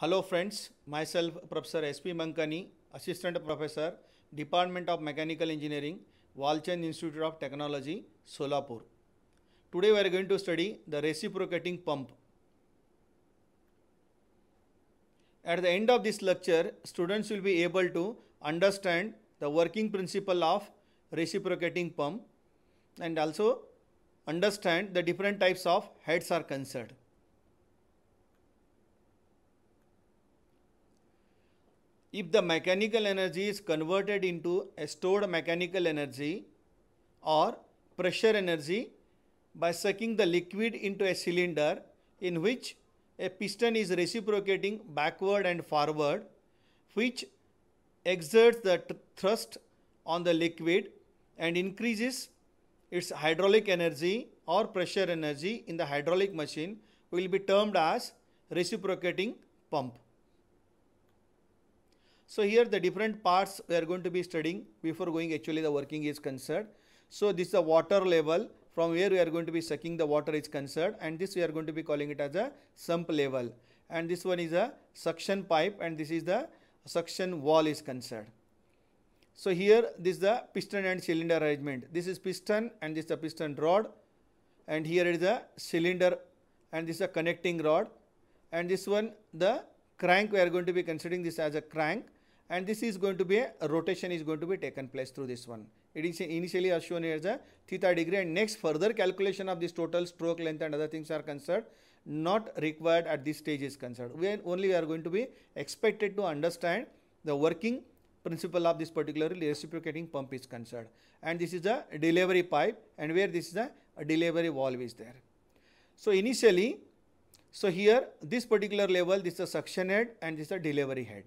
Hello friends, myself Professor S.P. Mankani, Assistant Professor, Department of Mechanical Engineering, Walchand Institute of Technology, Solapur. Today we are going to study the reciprocating pump. At the end of this lecture, students will be able to understand the working principle of reciprocating pump and also understand the different types of heads are concerned. if the mechanical energy is converted into a stored mechanical energy or pressure energy by sucking the liquid into a cylinder in which a piston is reciprocating backward and forward which exerts the thrust on the liquid and increases its hydraulic energy or pressure energy in the hydraulic machine will be termed as reciprocating pump. So here the different parts we are going to be studying before going actually the working is concerned. So this is the water level from where we are going to be sucking the water is concerned and this we are going to be calling it as a sump level and this one is a suction pipe and this is the suction wall is concerned. So here this is the piston and cylinder arrangement. This is piston and this is the piston rod and here is the cylinder and this is a connecting rod and this one the crank we are going to be considering this as a crank and this is going to be a, rotation is going to be taken place through this one. It is initially as shown as a theta degree and next further calculation of this total stroke length and other things are concerned not required at this stage is concerned. We only we are going to be expected to understand the working principle of this particular reciprocating pump is concerned. And this is a delivery pipe and where this is a delivery valve is there. So initially, so here this particular level this is a suction head and this is a delivery head.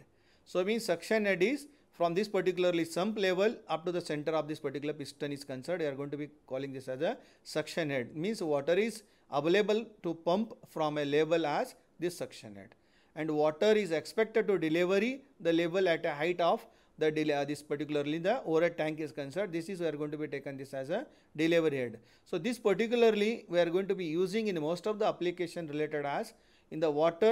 So means suction head is from this particularly sump level up to the center of this particular piston is concerned. We are going to be calling this as a suction head. Means water is available to pump from a level as this suction head. And water is expected to delivery the level at a height of the delay, uh, this particularly the overhead tank is concerned. This is we are going to be taken this as a delivery head. So this particularly we are going to be using in most of the application related as in the water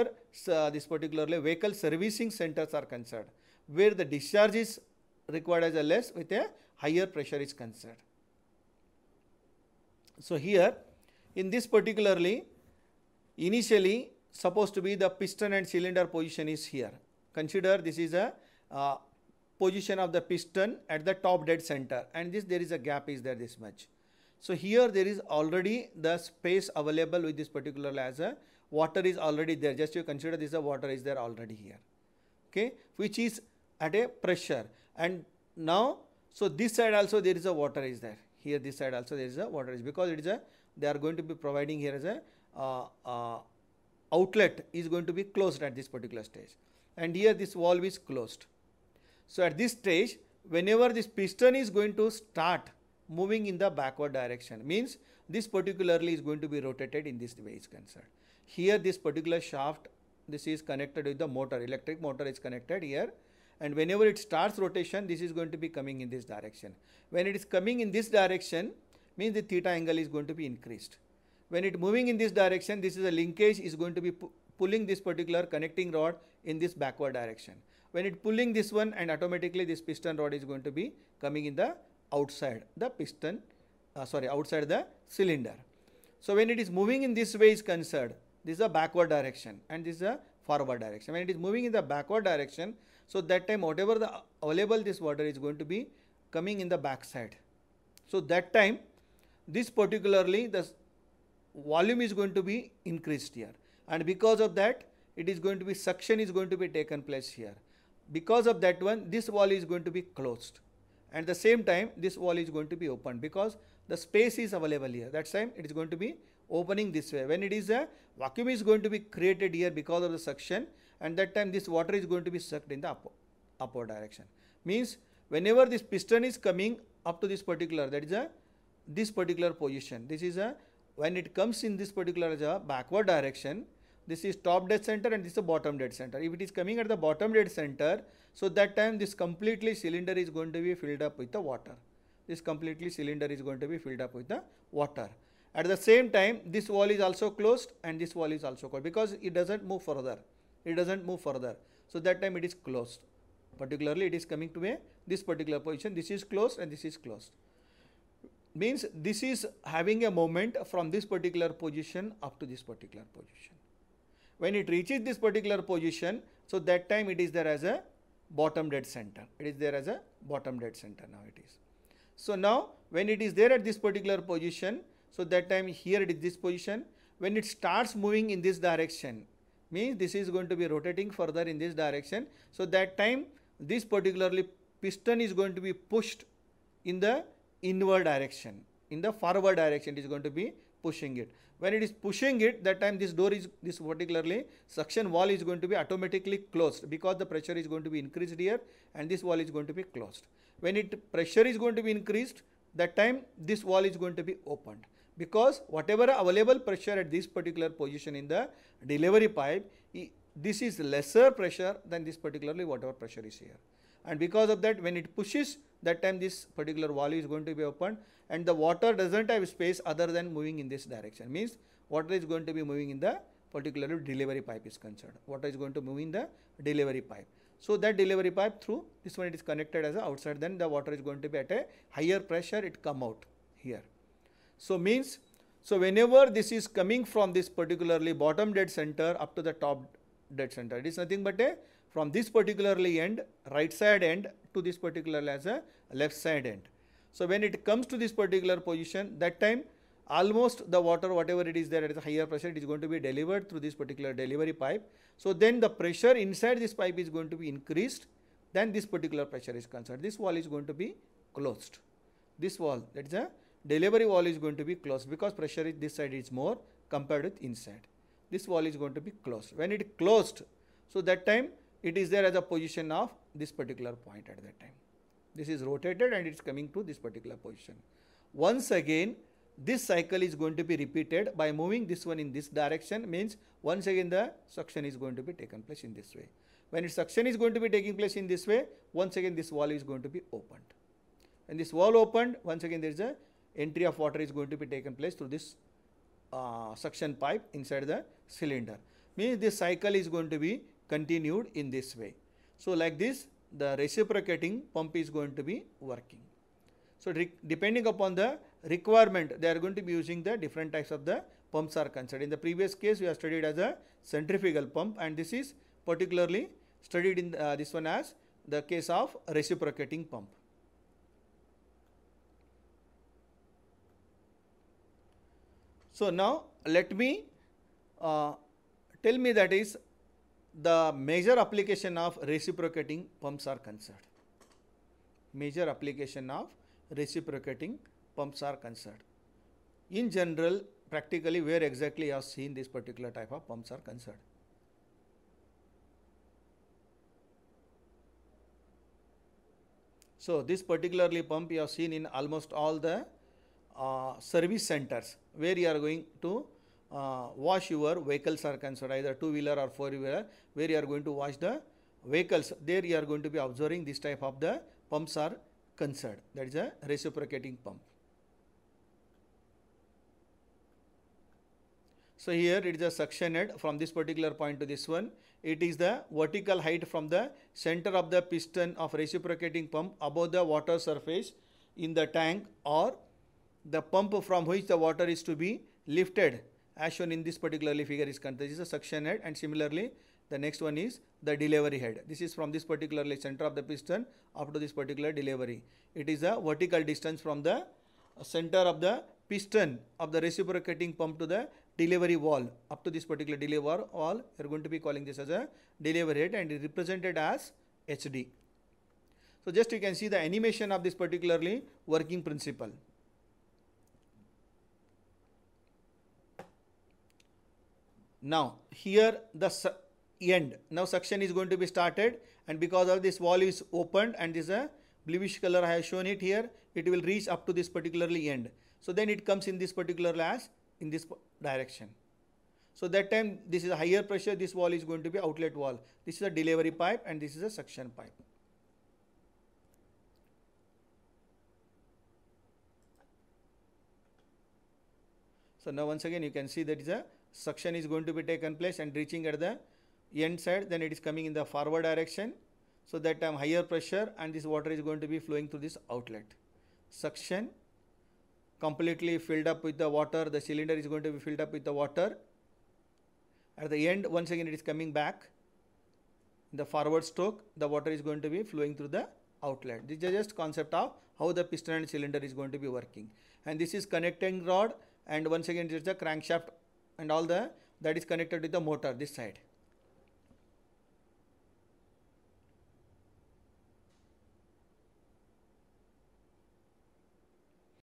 uh, this particularly vehicle servicing centers are concerned where the discharge is required as a less with a higher pressure is concerned. So, here in this particularly initially supposed to be the piston and cylinder position is here. Consider this is a uh, position of the piston at the top dead center and this there is a gap is there this much. So, here there is already the space available with this particular as a water is already there just you consider this a water is there already here okay which is at a pressure and now so this side also there is a water is there here this side also there is a water is because it is a they are going to be providing here as a uh, uh, outlet is going to be closed at this particular stage and here this valve is closed. So at this stage whenever this piston is going to start moving in the backward direction means this particularly is going to be rotated in this way is concerned here this particular shaft this is connected with the motor electric motor is connected here and whenever it starts rotation this is going to be coming in this direction when it is coming in this direction means the theta angle is going to be increased when it moving in this direction this is a linkage is going to be pu pulling this particular connecting rod in this backward direction when it pulling this one and automatically this piston rod is going to be coming in the outside the piston uh, sorry outside the cylinder so when it is moving in this way is concerned this is a backward direction and this is a forward direction. When it is moving in the backward direction, so that time whatever the available this water is going to be coming in the back side. So that time this particularly the volume is going to be increased here and because of that it is going to be suction is going to be taken place here. Because of that one this wall is going to be closed and the same time this wall is going to be open because the space is available here that time it is going to be opening this way. When it is a vacuum is going to be created here because of the suction and that time this water is going to be sucked in the upper upward direction. Means whenever this piston is coming up to this particular that is a this particular position. This is a when it comes in this particular as a backward direction this is top dead center and this is a bottom dead center. If it is coming at the bottom dead center, so that time this completely cylinder is going to be filled up with the water. This completely cylinder is going to be filled up with the water. At the same time, this wall is also closed and this wall is also closed because it doesn't move further. It doesn't move further. So that time it is closed. Particularly, it is coming to a this particular position. This is closed and this is closed. Means this is having a moment from this particular position up to this particular position. When it reaches this particular position, so that time it is there as a bottom dead center. It is there as a bottom dead center now it is. So now when it is there at this particular position, so that time here it is this position. When it starts moving in this direction, means this is going to be rotating further in this direction. So that time this particularly piston is going to be pushed in the inward direction. In the forward direction it is going to be pushing it. When it is pushing it, that time this door is, this particularly suction wall is going to be automatically closed because the pressure is going to be increased here and this wall is going to be closed. When it pressure is going to be increased, that time this wall is going to be opened because whatever available pressure at this particular position in the delivery pipe, this is lesser pressure than this particularly whatever pressure is here. And because of that when it pushes that time this particular valve is going to be opened and the water does not have space other than moving in this direction means water is going to be moving in the particular delivery pipe is concerned. Water is going to move in the delivery pipe. So, that delivery pipe through this one it is connected as outside then the water is going to be at a higher pressure it come out here. So, means, so whenever this is coming from this particularly bottom dead center up to the top dead center, it is nothing but a from this particularly end, right side end to this particular as a left side end. So, when it comes to this particular position, that time almost the water whatever it is there at the higher pressure it is going to be delivered through this particular delivery pipe. So, then the pressure inside this pipe is going to be increased then this particular pressure is concerned. This wall is going to be closed. This wall that is a delivery wall is going to be closed because pressure is this side is more compared with inside. This wall is going to be closed. When it closed, so that time it is there as a position of this particular point at that time. This is rotated and it is coming to this particular position. Once again, this cycle is going to be repeated by moving this one in this direction means once again the suction is going to be taken place in this way. When its suction is going to be taking place in this way, once again this wall is going to be opened. And this wall opened, once again there is a entry of water is going to be taken place through this uh, suction pipe inside the cylinder. Means this cycle is going to be continued in this way. So, like this the reciprocating pump is going to be working. So, depending upon the requirement they are going to be using the different types of the pumps are considered. In the previous case we have studied as a centrifugal pump and this is particularly studied in uh, this one as the case of reciprocating pump. So, now let me uh, tell me that is the major application of reciprocating pumps are concerned. Major application of reciprocating pumps are concerned. In general, practically where exactly you have seen this particular type of pumps are concerned. So, this particularly pump you have seen in almost all the uh, service centers where you are going to uh, wash your vehicles are concerned either two wheeler or four wheeler where you are going to wash the vehicles there you are going to be observing this type of the pumps are concerned that is a reciprocating pump. So here it is a suction head from this particular point to this one. It is the vertical height from the center of the piston of reciprocating pump above the water surface in the tank or the pump from which the water is to be lifted as shown in this particularly figure is concerned. This is a suction head and similarly the next one is the delivery head. This is from this particularly center of the piston up to this particular delivery. It is a vertical distance from the center of the piston of the reciprocating pump to the delivery wall up to this particular delivery wall. You are going to be calling this as a delivery head and represented as HD. So just you can see the animation of this particularly working principle. Now, here the end. Now, suction is going to be started and because of this wall is opened and this a uh, bluish color I have shown it here, it will reach up to this particularly end. So, then it comes in this particular last in this direction. So, that time this is a higher pressure, this wall is going to be outlet wall. This is a delivery pipe and this is a suction pipe. So, now once again you can see that is a suction is going to be taken place and reaching at the end side then it is coming in the forward direction so that time higher pressure and this water is going to be flowing through this outlet suction completely filled up with the water the cylinder is going to be filled up with the water at the end once again it is coming back in the forward stroke the water is going to be flowing through the outlet this is just concept of how the piston and cylinder is going to be working and this is connecting rod and once again it is the crankshaft and all the that is connected to the motor this side